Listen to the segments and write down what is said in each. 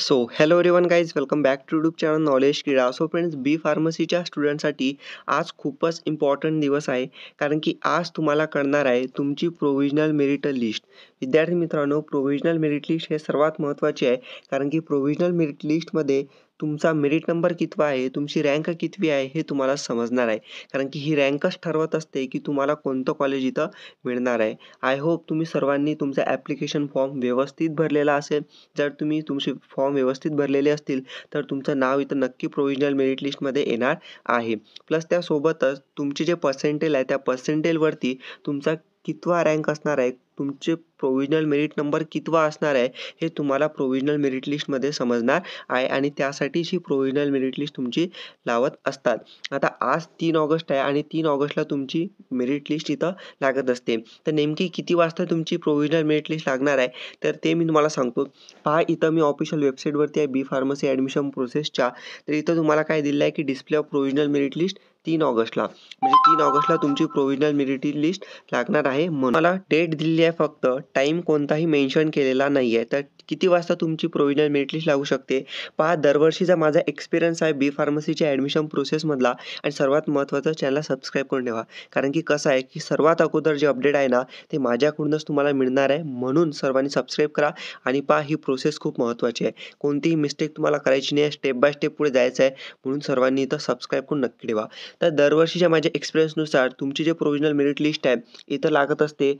so hello everyone guys welcome back to YouTube channel knowledge Kreeda so friends B फार्मसीच्या स्टुडंटसाठी आज खूपच important दिवस आहे कारण की आज तुम्हाला कळणार आहे तुमची प्रोव्हिजनल मेरिट लिस्ट विद्यार्थी मित्रांनो प्रोव्हिजनल मेरिट लिस्ट हे सर्वात महत्त्वाचे आहे कारण की प्रोव्हिजनल मेरिट लिस्टमध्ये तुमचा मेरिट नंबर कितवा आहे तुमची रँक कितवी आहे हे तुम्हाला समजणार आहे कारण की ही रँकच ठरवत असते की तुम्हाला कोणतं कॉलेज इथं मिळणार आहे आय होप तुम्ही सर्वांनी तुमचा ॲप्लिकेशन फॉर्म व्यवस्थित भरलेला असेल जर तुम्ही तुमचे फॉर्म व्यवस्थित भरलेले असतील तर तुमचं नाव इथं नक्की प्रोविजनल मेरिट लिस्टमध्ये येणार आहे प्लस त्यासोबतच तुमचे जे पर्सेंटेल आहे त्या पर्सेंटेलवरती तुमचा कितवा रँक असणार आहे तुमचे प्रोविजनल मेरिट नंबर कितवा असणार आहे हे तुम्हाला प्रोविजनल मेरिट लिस्टमध्ये समजणार आहे आणि त्यासाठीच ही प्रोविजनल मेरिट लिस्ट तुमची लावत असतात आता आज तीन ऑगस्ट आहे आणि तीन ऑगस्टला तुमची मेरिट लिस्ट इथं लागत असते तर नेमकी किती वाजता तुमची प्रोविजनल मेरिट लिस्ट लागणार आहे तर ते मी तुम्हाला सांगतो पहा इथं मी ऑफिशियल वेबसाईटवरती आहे बी फार्मसी ॲडमिशन प्रोसेसच्या तर इथं तुम्हाला काय दिलं आहे की display of provisional merit list तीन ऑगस्टला म्हणजे तीन ऑगस्टला तुमची प्रोव्हिजनल मेरिट लिस्ट लागणार आहे म्हणून मला डेट दिलेली आहे फक्त टाईम कोणताही मेन्शन केलेला नाही आहे तर किती वाजता तुमची प्रोव्हिजनल मेरिट लिस्ट लागू शकते पहा दरवर्षीचा माझा एक्सपिरियन्स आहे बी फार्मसीच्या ॲडमिशन प्रोसेसमधला आणि सर्वात महत्त्वाचं चॅनल सबस्क्राईब करून ठेवा कारण की कसं आहे की सर्वात अगोदर जे अपडेट आहे ना ते माझ्याकडूनच तुम्हाला मिळणार आहे म्हणून सर्वांनी सबस्क्राईब करा आणि पहा ही प्रोसेस खूप महत्त्वाची आहे कोणतीही मिस्टेक तुम्हाला करायची नाही आहे स्टेप बाय स्टेप पुढे जायचं आहे म्हणून सर्वांनी इथं सबस्क्राईब करून नक्की ठेवा तर दरवर्षीच्या माझ्या एक्सपिरियन्सनुसार तुमची जे प्रोविजनल मेरिट लिस्ट आहे इथं लागत असते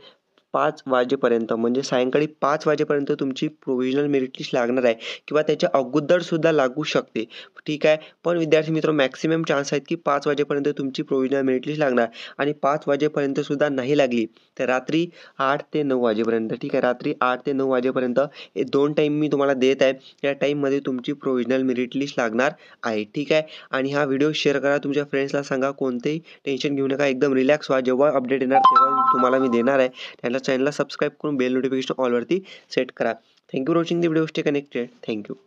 पाच वाजेपर्यंत म्हणजे सायंकाळी पाच वाजेपर्यंत तुमची प्रोव्हिजनल मेरिट लिस्ट लागणार आहे किंवा त्याच्या अगोदरसुद्धा लागू शकते ठीक आहे पण विद्यार्थी मित्र मॅक्सिमम चान्स आहेत की पाच वाजेपर्यंत तुमची प्रोव्हिजनल मेरिट लिस्ट लागणार आणि पाच वाजेपर्यंतसुद्धा नाही लागली तर रात्री आठ ते नऊ वाजेपर्यंत ठीक आहे रात्री आठ ते नऊ वाजेपर्यंत हे दोन टाईम मी तुम्हाला देत आहे या टाईममध्ये तुमची प्रोविजनल मेरिट लिस्ट लागणार आहे ठीक आहे आणि हा व्हिडिओ शेअर करा तुमच्या फ्रेंड्सला सांगा कोणतेही टेन्शन घेऊ नका एकदम रिलॅक्स व्हा जेव्हा अपडेट येणार तेव्हा तुम्हाला मी देणार आहे त्यांना चॅनलला सबस्क्राईब करून बेल नोटिफिकेशन ऑलवरती सेट करा thank you watching the video stay connected thank you